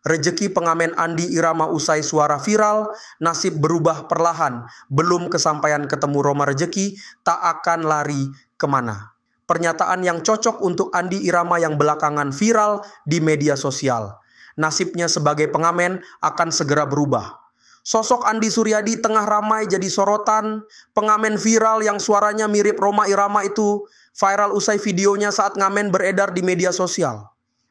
Rejeki pengamen Andi Irama usai suara viral, nasib berubah perlahan, belum kesampaian ketemu Roma Rejeki, tak akan lari kemana. Pernyataan yang cocok untuk Andi Irama yang belakangan viral di media sosial. Nasibnya sebagai pengamen akan segera berubah. Sosok Andi Suryadi tengah ramai jadi sorotan, pengamen viral yang suaranya mirip Roma Irama itu viral usai videonya saat ngamen beredar di media sosial.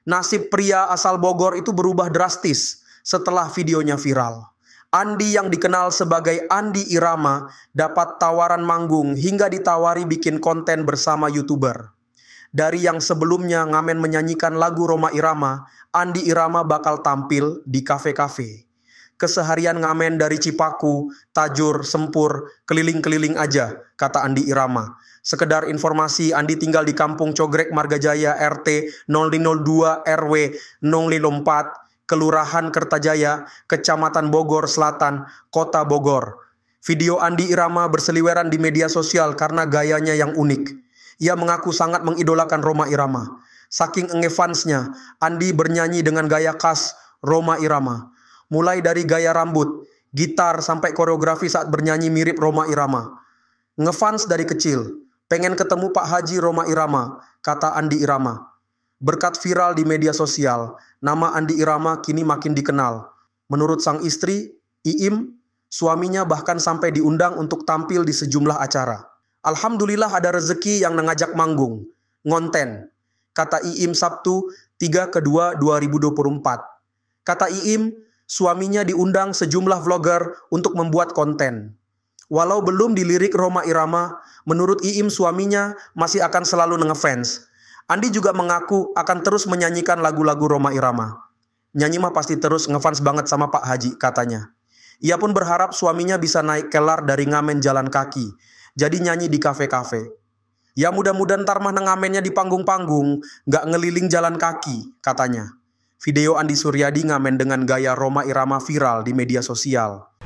Nasib pria asal Bogor itu berubah drastis setelah videonya viral. Andi yang dikenal sebagai Andi Irama dapat tawaran manggung hingga ditawari bikin konten bersama YouTuber. Dari yang sebelumnya ngamen menyanyikan lagu Roma Irama, Andi Irama bakal tampil di kafe-kafe. Keseharian ngamen dari Cipaku, Tajur, Sempur, keliling-keliling aja, kata Andi Irama. Sekedar informasi, Andi tinggal di Kampung Cogrek Margajaya RT 0502 RW 0504, Kelurahan Kertajaya, Kecamatan Bogor Selatan, Kota Bogor. Video Andi Irama berseliweran di media sosial karena gayanya yang unik. Ia mengaku sangat mengidolakan Roma Irama. Saking ngefansnya Andi bernyanyi dengan gaya khas Roma Irama. Mulai dari gaya rambut, gitar sampai koreografi saat bernyanyi mirip Roma Irama. Ngefans dari kecil, Pengen ketemu Pak Haji Roma Irama, kata Andi Irama. Berkat viral di media sosial, nama Andi Irama kini makin dikenal. Menurut sang istri, Iim, suaminya bahkan sampai diundang untuk tampil di sejumlah acara. Alhamdulillah ada rezeki yang mengajak manggung, ngonten, kata Iim Sabtu 3 kedua 2024. Kata Iim, suaminya diundang sejumlah vlogger untuk membuat konten. Walau belum dilirik Roma Irama, menurut Iim suaminya masih akan selalu ngefans. Andi juga mengaku akan terus menyanyikan lagu-lagu Roma Irama. Nyanyi mah pasti terus ngefans banget sama Pak Haji katanya. Ia pun berharap suaminya bisa naik kelar dari ngamen jalan kaki. Jadi nyanyi di kafe-kafe. Ya mudah-mudahan ntar mah ngamennya di panggung-panggung, nggak ngeliling jalan kaki katanya. Video Andi Suryadi ngamen dengan gaya Roma Irama viral di media sosial.